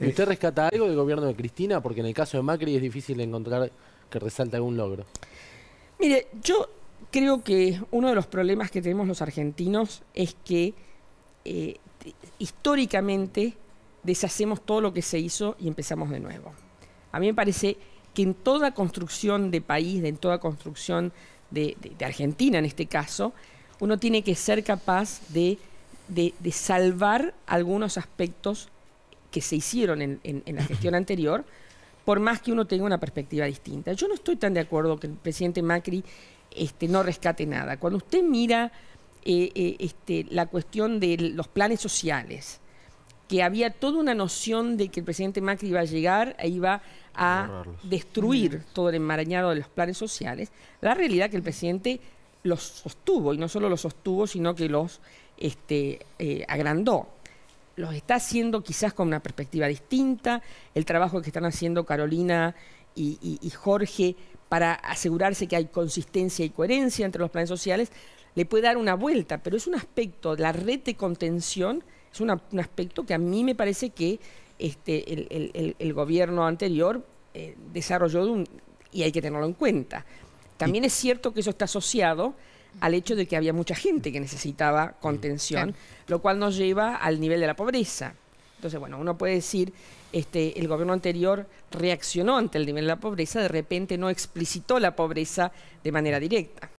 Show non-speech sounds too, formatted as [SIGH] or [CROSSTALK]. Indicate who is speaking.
Speaker 1: ¿Y usted rescata algo del gobierno de Cristina? Porque en el caso de Macri es difícil encontrar que resalte algún logro. Mire, yo creo que uno de los problemas que tenemos los argentinos es que eh, históricamente deshacemos todo lo que se hizo y empezamos de nuevo. A mí me parece que en toda construcción de país, en toda construcción de, Argentina en este caso, uno tiene que ser capaz de, de salvar algunos aspectos que se hicieron en, la gestión [COUGHS] anterior, por más que uno tenga una perspectiva distinta. Yo no estoy tan de acuerdo que el presidente Macri este, no rescate nada. Cuando usted mira eh, eh, este, la cuestión de los planes sociales, que había toda una noción de que el presidente Macri iba a llegar e iba a destruir todo el enmarañado de los planes sociales, la realidad es que el presidente los sostuvo, y no solo los sostuvo, sino que los este, eh, agrandó los está haciendo quizás con una perspectiva distinta, el trabajo que están haciendo Carolina y, Jorge para asegurarse que hay consistencia y coherencia entre los planes sociales, le puede dar una vuelta, pero es un aspecto, la red de contención es un aspecto que a mí me parece que este, el, gobierno anterior eh, desarrolló y hay que tenerlo en cuenta. También es cierto que eso está asociado al hecho de que había mucha gente que necesitaba contención, lo cual nos lleva al nivel de la pobreza. Entonces, bueno, uno puede decir, este, el gobierno anterior reaccionó ante el nivel de la pobreza, de repente no explicitó la pobreza de manera directa.